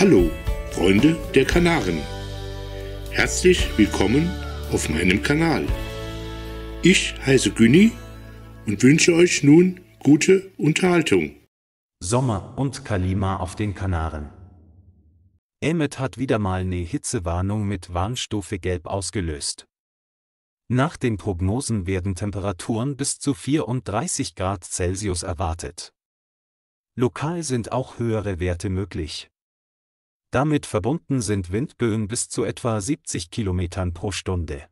Hallo, Freunde der Kanaren. Herzlich willkommen auf meinem Kanal. Ich heiße Günni und wünsche euch nun gute Unterhaltung. Sommer und Kalima auf den Kanaren. Emmet hat wieder mal eine Hitzewarnung mit Warnstufe Gelb ausgelöst. Nach den Prognosen werden Temperaturen bis zu 34 Grad Celsius erwartet. Lokal sind auch höhere Werte möglich. Damit verbunden sind Windböen bis zu etwa 70 km pro Stunde.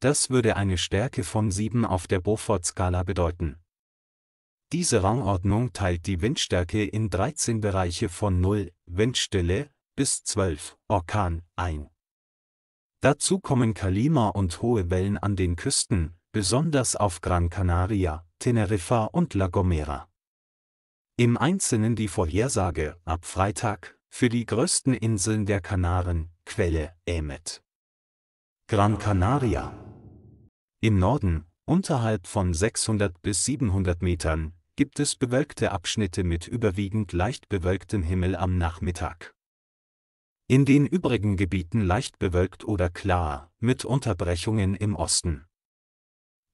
Das würde eine Stärke von 7 auf der Beaufort-Skala bedeuten. Diese Rangordnung teilt die Windstärke in 13 Bereiche von 0 Windstille bis 12 Orkan ein. Dazu kommen Kalima und hohe Wellen an den Küsten, besonders auf Gran Canaria, Teneriffa und La Gomera. Im Einzelnen die Vorhersage ab Freitag, für die größten Inseln der Kanaren, Quelle, Emmet. Gran Canaria. Im Norden, unterhalb von 600 bis 700 Metern, gibt es bewölkte Abschnitte mit überwiegend leicht bewölktem Himmel am Nachmittag. In den übrigen Gebieten leicht bewölkt oder klar, mit Unterbrechungen im Osten.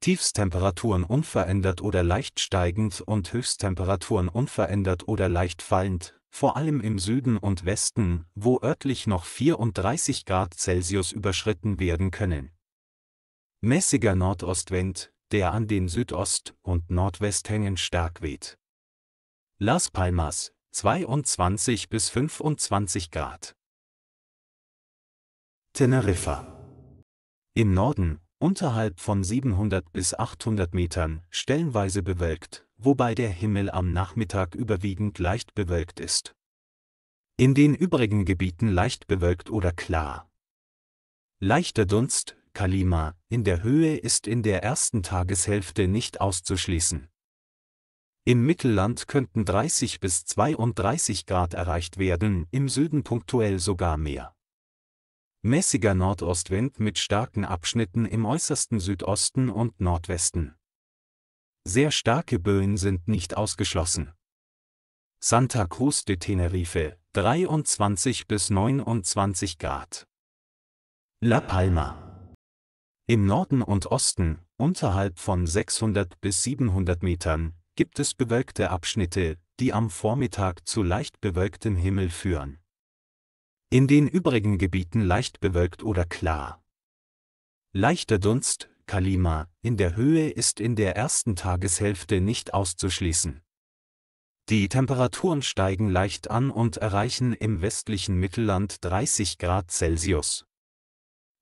Tiefstemperaturen unverändert oder leicht steigend und Höchsttemperaturen unverändert oder leicht fallend, vor allem im Süden und Westen, wo örtlich noch 34 Grad Celsius überschritten werden können. Mäßiger Nordostwind, der an den Südost- und Nordwesthängen stark weht. Las Palmas, 22 bis 25 Grad. Teneriffa. Im Norden, unterhalb von 700 bis 800 Metern, stellenweise bewölkt, wobei der Himmel am Nachmittag überwiegend leicht bewölkt ist. In den übrigen Gebieten leicht bewölkt oder klar. Leichter Dunst, Kalima, in der Höhe ist in der ersten Tageshälfte nicht auszuschließen. Im Mittelland könnten 30 bis 32 Grad erreicht werden, im Süden punktuell sogar mehr. Mäßiger Nordostwind mit starken Abschnitten im äußersten Südosten und Nordwesten. Sehr starke Böen sind nicht ausgeschlossen. Santa Cruz de Tenerife 23 bis 29 Grad. La Palma. Im Norden und Osten, unterhalb von 600 bis 700 Metern, gibt es bewölkte Abschnitte, die am Vormittag zu leicht bewölktem Himmel führen. In den übrigen Gebieten leicht bewölkt oder klar. Leichter Dunst, Kalima, in der Höhe ist in der ersten Tageshälfte nicht auszuschließen. Die Temperaturen steigen leicht an und erreichen im westlichen Mittelland 30 Grad Celsius.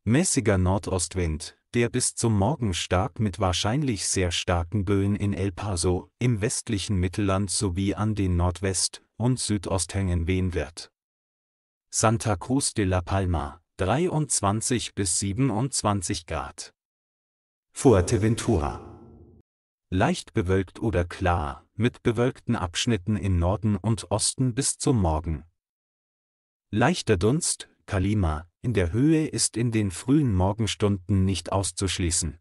Mäßiger Nordostwind, der bis zum Morgen stark mit wahrscheinlich sehr starken Böen in El Paso, im westlichen Mittelland sowie an den Nordwest- und Südosthängen wehen wird. Santa Cruz de la Palma, 23 bis 27 Grad. Fuerteventura. Leicht bewölkt oder klar, mit bewölkten Abschnitten im Norden und Osten bis zum Morgen. Leichter Dunst, Kalima, in der Höhe ist in den frühen Morgenstunden nicht auszuschließen.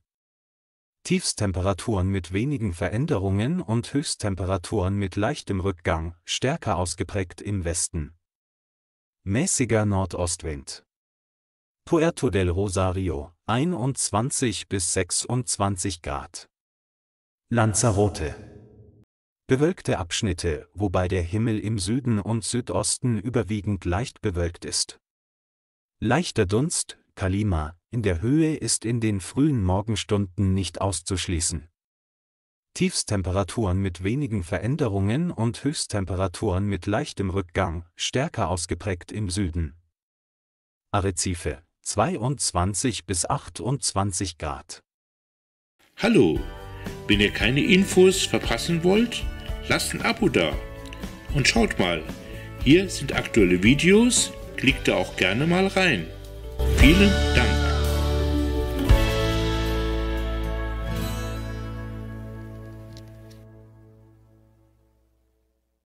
Tiefstemperaturen mit wenigen Veränderungen und Höchsttemperaturen mit leichtem Rückgang, stärker ausgeprägt im Westen. Mäßiger Nordostwind Puerto del Rosario 21 bis 26 Grad. Lanzarote Bewölkte Abschnitte, wobei der Himmel im Süden und Südosten überwiegend leicht bewölkt ist. Leichter Dunst, Kalima, in der Höhe ist in den frühen Morgenstunden nicht auszuschließen. Tiefstemperaturen mit wenigen Veränderungen und Höchsttemperaturen mit leichtem Rückgang, stärker ausgeprägt im Süden. Arrecife, 22 bis 28 Grad. Hallo, wenn ihr keine Infos verpassen wollt, lasst ein Abo da. Und schaut mal, hier sind aktuelle Videos, klickt da auch gerne mal rein. Vielen Dank.